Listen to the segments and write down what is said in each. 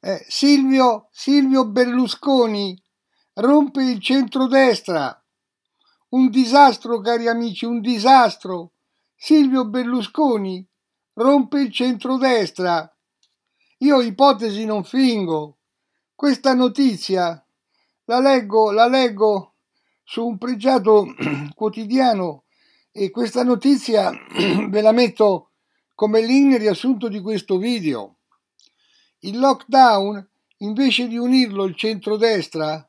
eh, Silvio, Silvio Berlusconi rompe il centrodestra. Un disastro, cari amici, un disastro. Silvio Berlusconi rompe il centrodestra. Io ipotesi non fingo. Questa notizia la leggo, la leggo su un pregiato quotidiano e questa notizia ve la metto come link riassunto di questo video. Il lockdown, invece di unirlo il centrodestra,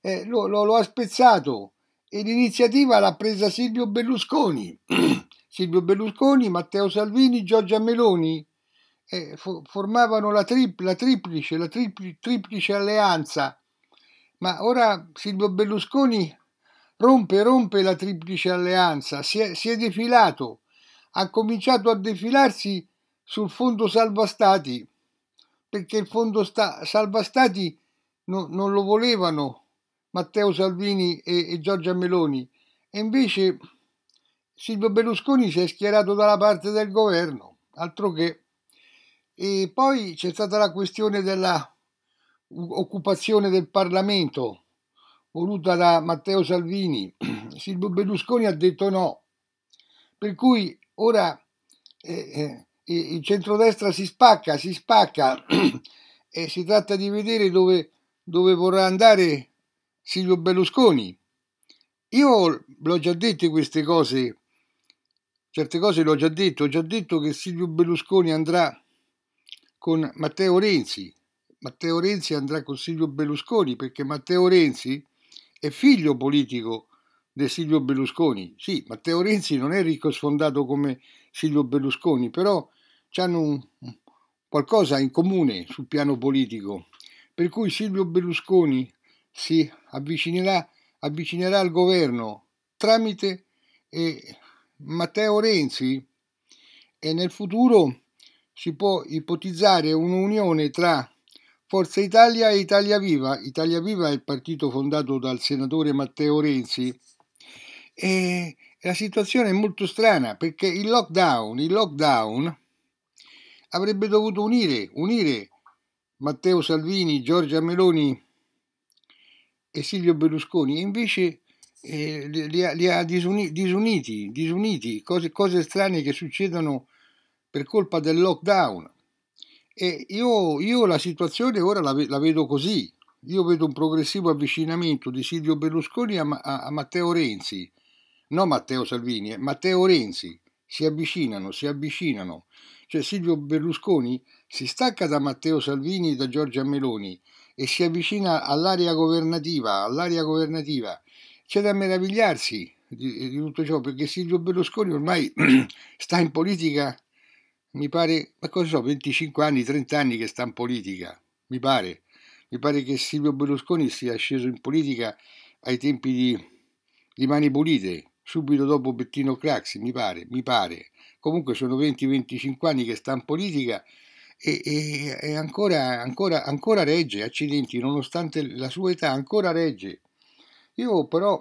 eh, lo, lo, lo ha spezzato e l'iniziativa l'ha presa Silvio Berlusconi. Silvio Berlusconi, Matteo Salvini, Giorgia Meloni eh, fo- formavano la, tripl- la, triplice, la tripl- triplice alleanza. Ma ora Silvio Berlusconi rompe, rompe la triplice alleanza, si è, si è defilato, ha cominciato a defilarsi sul fondo salva stati perché il fondo sta, salva stati no, non lo volevano Matteo Salvini e, e Giorgia Meloni e invece Silvio Berlusconi si è schierato dalla parte del governo, altro che. E poi c'è stata la questione della occupazione del Parlamento voluta da Matteo Salvini. Silvio Berlusconi ha detto no. Per cui ora eh, eh il centrodestra si spacca, si spacca e si tratta di vedere dove, dove vorrà andare Silvio Berlusconi. Io l'ho già detto queste cose, certe cose l'ho già detto, ho già detto che Silvio Berlusconi andrà con Matteo Renzi, Matteo Renzi andrà con Silvio Berlusconi perché Matteo Renzi è figlio politico di Silvio Berlusconi. Sì, Matteo Renzi non è ricco sfondato come Silvio Berlusconi, però hanno un, qualcosa in comune sul piano politico, per cui Silvio Berlusconi si avvicinerà, avvicinerà al governo tramite eh, Matteo Renzi e nel futuro si può ipotizzare un'unione tra Forza Italia e Italia Viva. Italia Viva è il partito fondato dal senatore Matteo Renzi e la situazione è molto strana perché il lockdown, il lockdown avrebbe dovuto unire, unire Matteo Salvini, Giorgia Meloni e Silvio Berlusconi, e invece eh, li, ha, li ha disuni, disuniti, disuniti cose, cose, strane che succedono per colpa del lockdown. E io, io la situazione ora la, la, vedo così, io vedo un progressivo avvicinamento di Silvio Berlusconi a, a, a Matteo Renzi, non Matteo Salvini, eh, Matteo Renzi si avvicinano, si avvicinano. Cioè Silvio Berlusconi si stacca da Matteo Salvini e da Giorgia Meloni e si avvicina all'area governativa, all'area governativa. C'è da meravigliarsi di, di tutto ciò perché Silvio Berlusconi ormai sta in politica, mi pare, ma cosa so, 25 anni, 30 anni che sta in politica, mi pare. Mi pare che Silvio Berlusconi sia sceso in politica ai tempi di, di Mani Pulite, subito dopo Bettino Craxi, mi pare, mi pare. Comunque sono 20-25 anni che sta in politica e, e, e ancora, ancora, ancora regge, accidenti, nonostante la sua età ancora regge. Io però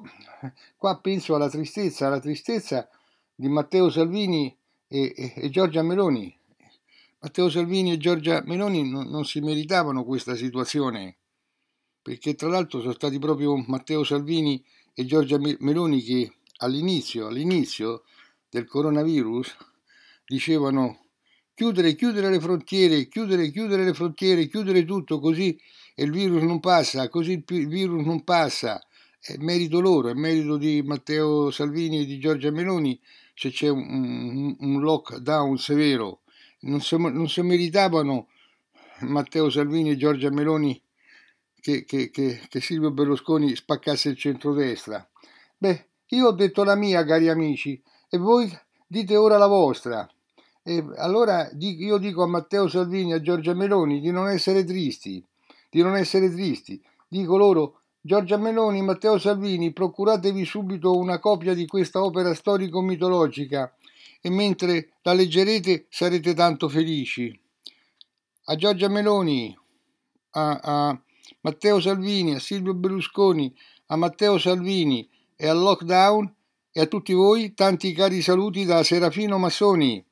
qua penso alla tristezza, alla tristezza di Matteo Salvini e, e, e Giorgia Meloni. Matteo Salvini e Giorgia Meloni non, non, si meritavano questa situazione, perché tra l'altro sono stati proprio Matteo Salvini e Giorgia Meloni che all'inizio, all'inizio del coronavirus dicevano chiudere, chiudere le frontiere, chiudere, chiudere le frontiere, chiudere tutto così il virus non passa, così il virus non passa. È merito loro, è merito di Matteo Salvini e di Giorgia Meloni se c'è un, un, un lockdown severo. Non si, meritavano Matteo Salvini e Giorgia Meloni che, che, che, che Silvio Berlusconi spaccasse il centrodestra. Beh, io ho detto la mia, cari amici, e voi dite ora la vostra. E allora io dico a Matteo Salvini, a Giorgia Meloni di non essere tristi, di non essere tristi. Dico loro, Giorgia Meloni, Matteo Salvini, procuratevi subito una copia di questa opera storico-mitologica e mentre la leggerete sarete tanto felici. A Giorgia Meloni, a, a Matteo Salvini, a Silvio Berlusconi, a Matteo Salvini, e al lockdown e a tutti voi tanti cari saluti da Serafino Massoni.